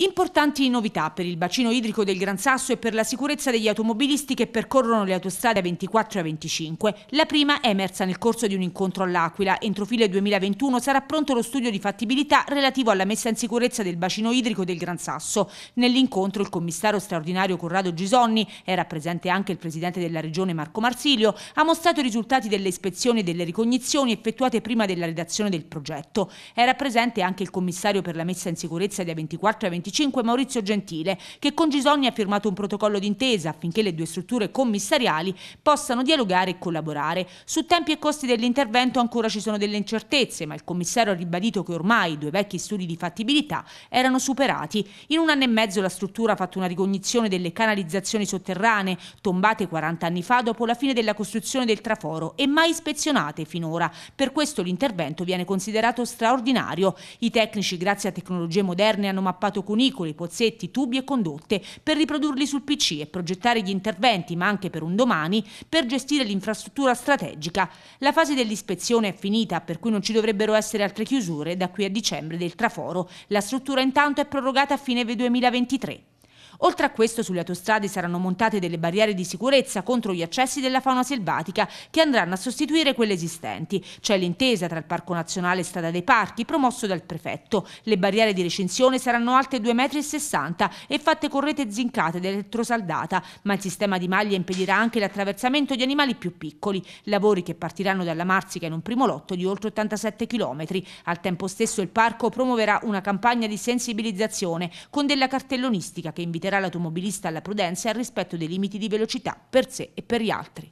Importanti novità per il bacino idrico del Gran Sasso e per la sicurezza degli automobilisti che percorrono le autostrade 24 e 25. La prima è emersa nel corso di un incontro all'Aquila. Entro fine 2021 sarà pronto lo studio di fattibilità relativo alla messa in sicurezza del bacino idrico del Gran Sasso. Nell'incontro il commissario straordinario Corrado Gisonni, era presente anche il presidente della regione Marco Marsilio, ha mostrato i risultati delle ispezioni e delle ricognizioni effettuate prima della redazione del progetto. Era presente anche il commissario per la messa in sicurezza dei 24 e 25 2025 Maurizio Gentile, che con Gisogni ha firmato un protocollo d'intesa affinché le due strutture commissariali possano dialogare e collaborare. Su tempi e costi dell'intervento ancora ci sono delle incertezze, ma il commissario ha ribadito che ormai i due vecchi studi di fattibilità erano superati. In un anno e mezzo la struttura ha fatto una ricognizione delle canalizzazioni sotterranee, tombate 40 anni fa dopo la fine della costruzione del traforo e mai ispezionate finora. Per questo l'intervento viene considerato straordinario. I tecnici, grazie a tecnologie moderne, hanno mappato con cunicoli, pozzetti, tubi e condotte per riprodurli sul PC e progettare gli interventi, ma anche per un domani, per gestire l'infrastruttura strategica. La fase dell'ispezione è finita, per cui non ci dovrebbero essere altre chiusure da qui a dicembre del traforo. La struttura intanto è prorogata a fine 2023. Oltre a questo, sulle autostrade saranno montate delle barriere di sicurezza contro gli accessi della fauna selvatica che andranno a sostituire quelle esistenti. C'è l'intesa tra il Parco Nazionale e Strada dei Parchi, promosso dal prefetto. Le barriere di recinzione saranno alte 2,60 m e fatte con rete zincate ed elettrosaldata, ma il sistema di maglie impedirà anche l'attraversamento di animali più piccoli, lavori che partiranno dalla Marsica in un primo lotto di oltre 87 km. Al tempo stesso il parco promuoverà una campagna di sensibilizzazione con della cartellonistica che inviterà inviterà l'automobilista alla prudenza e al rispetto dei limiti di velocità per sé e per gli altri.